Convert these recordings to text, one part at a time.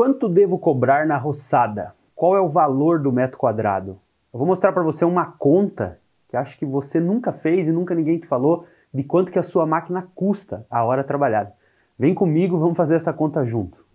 Quanto devo cobrar na roçada? Qual é o valor do metro quadrado? Eu vou mostrar para você uma conta que acho que você nunca fez e nunca ninguém te falou de quanto que a sua máquina custa a hora trabalhada. Vem comigo, vamos fazer essa conta junto.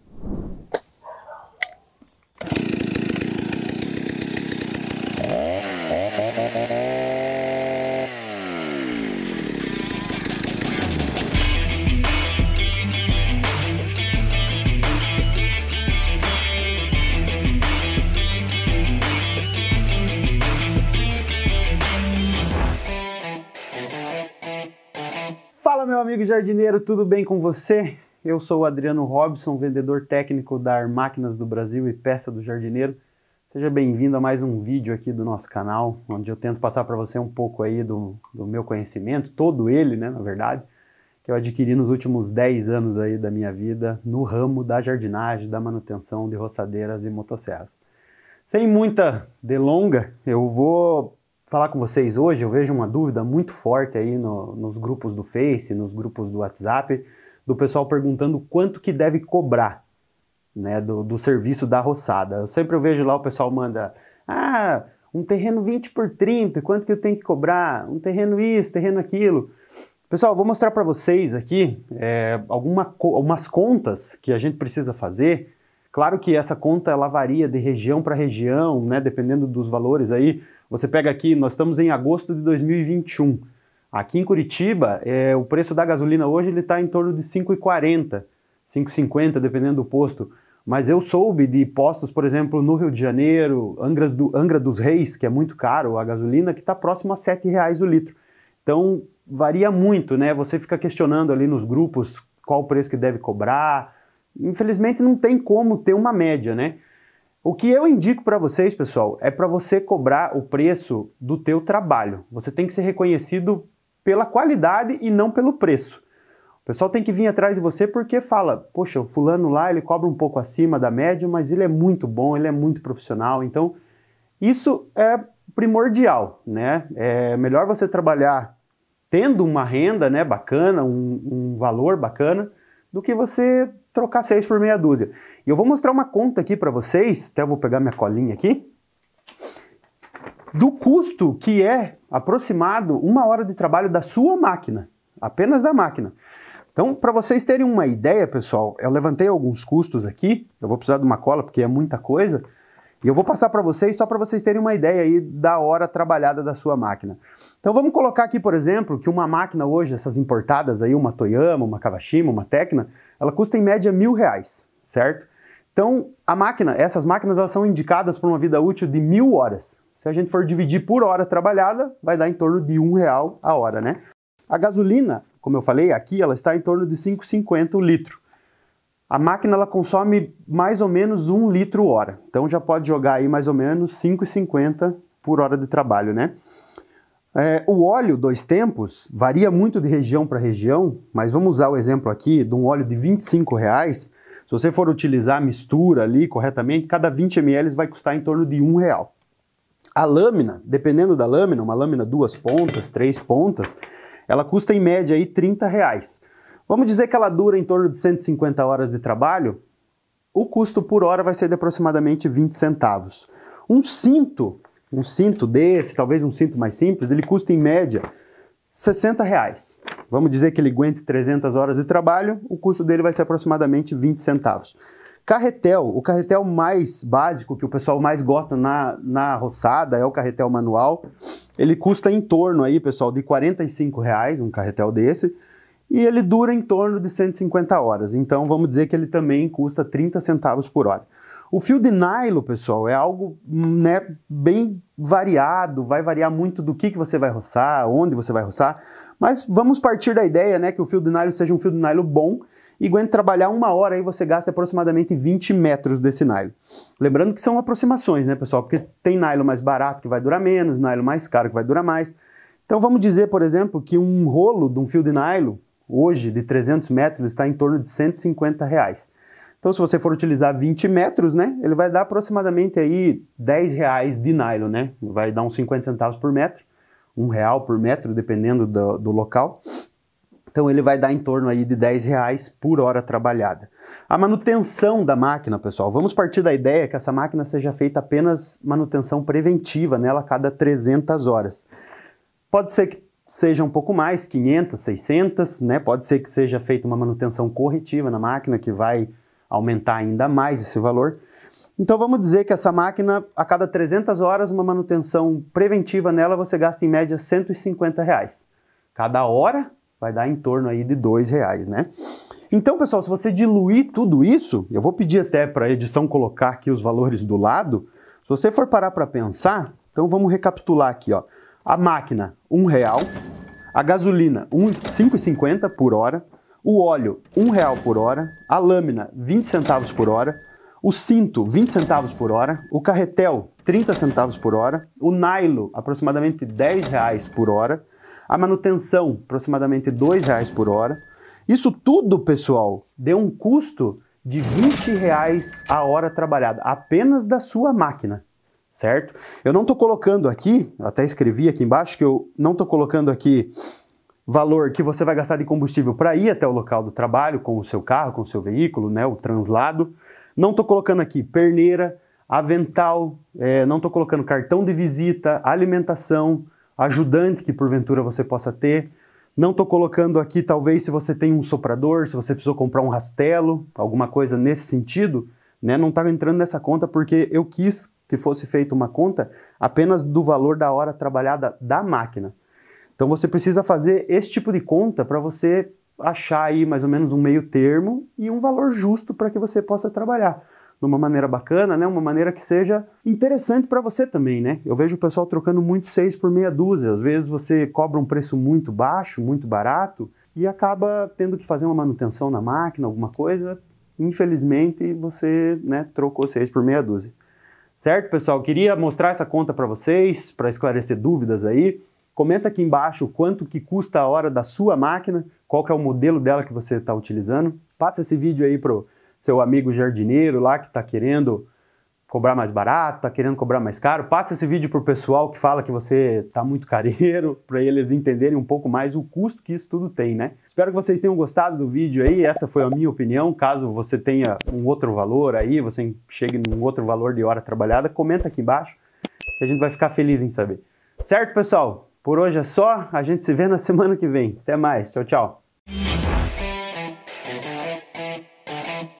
amigo jardineiro, tudo bem com você? Eu sou o Adriano Robson, vendedor técnico da Máquinas do Brasil e Peça do Jardineiro. Seja bem-vindo a mais um vídeo aqui do nosso canal, onde eu tento passar para você um pouco aí do, do meu conhecimento, todo ele, né, na verdade, que eu adquiri nos últimos 10 anos aí da minha vida no ramo da jardinagem, da manutenção de roçadeiras e motosserras. Sem muita delonga, eu vou falar com vocês hoje. Eu vejo uma dúvida muito forte aí no, nos grupos do Face, nos grupos do WhatsApp, do pessoal perguntando quanto que deve cobrar né, do, do serviço da roçada. Eu sempre eu vejo lá o pessoal manda, ah, um terreno 20 por 30, quanto que eu tenho que cobrar? Um terreno isso, terreno aquilo. Pessoal, vou mostrar para vocês aqui é, alguma, algumas contas que a gente precisa fazer. Claro que essa conta ela varia de região para região, né, dependendo dos valores aí. Você pega aqui, nós estamos em agosto de 2021. Aqui em Curitiba, é, o preço da gasolina hoje ele está em torno de 5,40, 5,50 dependendo do posto. Mas eu soube de postos, por exemplo, no Rio de Janeiro, Angra, do, Angra dos Reis, que é muito caro a gasolina, que está próximo a R$ reais o litro. Então varia muito, né? Você fica questionando ali nos grupos qual o preço que deve cobrar. Infelizmente não tem como ter uma média, né? O que eu indico para vocês, pessoal, é para você cobrar o preço do teu trabalho. Você tem que ser reconhecido pela qualidade e não pelo preço. O pessoal tem que vir atrás de você porque fala, poxa, o fulano lá ele cobra um pouco acima da média, mas ele é muito bom, ele é muito profissional. Então, isso é primordial, né? É melhor você trabalhar tendo uma renda né, bacana, um, um valor bacana, do que você trocar 6 por meia dúzia. E eu vou mostrar uma conta aqui para vocês, até vou pegar minha colinha aqui, do custo que é aproximado uma hora de trabalho da sua máquina, apenas da máquina. Então, para vocês terem uma ideia, pessoal, eu levantei alguns custos aqui, eu vou precisar de uma cola porque é muita coisa, e eu vou passar para vocês só para vocês terem uma ideia aí da hora trabalhada da sua máquina. Então vamos colocar aqui, por exemplo, que uma máquina hoje, essas importadas aí, uma Toyama, uma Kawashima, uma Tecna, ela custa em média mil reais, certo? Então a máquina, essas máquinas elas são indicadas para uma vida útil de mil horas. Se a gente for dividir por hora trabalhada, vai dar em torno de um real a hora, né? A gasolina, como eu falei aqui, ela está em torno de 5,50 o litro. A máquina ela consome mais ou menos um litro hora, então já pode jogar aí mais ou menos 5,50 por hora de trabalho, né? É, o óleo dois tempos varia muito de região para região, mas vamos usar o exemplo aqui de um óleo de 25 reais. Se você for utilizar a mistura ali corretamente, cada 20 ml vai custar em torno de um real. A lâmina, dependendo da lâmina, uma lâmina duas pontas, três pontas, ela custa em média aí 30 reais. Vamos dizer que ela dura em torno de 150 horas de trabalho? O custo por hora vai ser de aproximadamente 20 centavos. Um cinto, um cinto desse, talvez um cinto mais simples, ele custa em média 60 reais. Vamos dizer que ele aguente 300 horas de trabalho, o custo dele vai ser aproximadamente 20 centavos. Carretel, o carretel mais básico que o pessoal mais gosta na, na roçada é o carretel manual. Ele custa em torno aí, pessoal, de 45 reais um carretel desse e ele dura em torno de 150 horas. Então vamos dizer que ele também custa 30 centavos por hora. O fio de nylon, pessoal, é algo né, bem variado, vai variar muito do que, que você vai roçar, onde você vai roçar, mas vamos partir da ideia né, que o fio de nylon seja um fio de nylon bom e aguente trabalhar uma hora, aí você gasta aproximadamente 20 metros desse nylon. Lembrando que são aproximações, né, pessoal, porque tem nylon mais barato que vai durar menos, nylon mais caro que vai durar mais. Então vamos dizer, por exemplo, que um rolo de um fio de nylon hoje de 300 metros está em torno de 150 reais. Então, se você for utilizar 20 metros, né, ele vai dar aproximadamente aí 10 reais de nylon, né? Vai dar uns 50 centavos por metro, um real por metro, dependendo do, do local. Então, ele vai dar em torno aí de 10 reais por hora trabalhada. A manutenção da máquina, pessoal, vamos partir da ideia que essa máquina seja feita apenas manutenção preventiva nela a cada 300 horas. Pode ser que seja um pouco mais, 500, 600, né? Pode ser que seja feita uma manutenção corretiva na máquina que vai aumentar ainda mais esse valor. Então vamos dizer que essa máquina, a cada 300 horas, uma manutenção preventiva nela, você gasta em média 150 reais. Cada hora vai dar em torno aí de 2 reais, né? Então, pessoal, se você diluir tudo isso, eu vou pedir até para a edição colocar aqui os valores do lado. Se você for parar para pensar, então vamos recapitular aqui, ó. A máquina, um real. A gasolina, um, 5,50 por hora. O óleo, um real por hora. A lâmina, 20 centavos por hora. O cinto, 20 centavos por hora. O carretel, 30 centavos por hora. O nylon, aproximadamente 10 reais por hora. A manutenção, aproximadamente 2 reais por hora. Isso tudo, pessoal, deu um custo de 20 reais a hora trabalhada, apenas da sua máquina certo? Eu não estou colocando aqui, até escrevi aqui embaixo que eu não estou colocando aqui valor que você vai gastar de combustível para ir até o local do trabalho com o seu carro, com o seu veículo, né, o translado. Não estou colocando aqui perneira, avental, é, não estou colocando cartão de visita, alimentação, ajudante que porventura você possa ter. Não estou colocando aqui, talvez, se você tem um soprador, se você precisou comprar um rastelo, alguma coisa nesse sentido, né? Não está entrando nessa conta porque eu quis que fosse feita uma conta apenas do valor da hora trabalhada da máquina. Então você precisa fazer esse tipo de conta para você achar aí mais ou menos um meio termo e um valor justo para que você possa trabalhar de uma maneira bacana, né? Uma maneira que seja interessante para você também, né? Eu vejo o pessoal trocando muito seis por meia dúzia. Às vezes você cobra um preço muito baixo, muito barato e acaba tendo que fazer uma manutenção na máquina, alguma coisa. Infelizmente você, né, trocou seis por meia dúzia. Certo, pessoal? Queria mostrar essa conta para vocês, para esclarecer dúvidas aí. Comenta aqui embaixo quanto que custa a hora da sua máquina, qual que é o modelo dela que você está utilizando. Passa esse vídeo aí pro seu amigo jardineiro lá que está querendo cobrar mais barato, está querendo cobrar mais caro. Passa esse vídeo pro pessoal que fala que você está muito careiro, para eles entenderem um pouco mais o custo que isso tudo tem, né? Espero que vocês tenham gostado do vídeo aí. Essa foi a minha opinião. Caso você tenha um outro valor aí, você chegue num outro valor de hora trabalhada, comenta aqui embaixo que a gente vai ficar feliz em saber. Certo, pessoal? Por hoje é só. A gente se vê na semana que vem. Até mais. Tchau, tchau.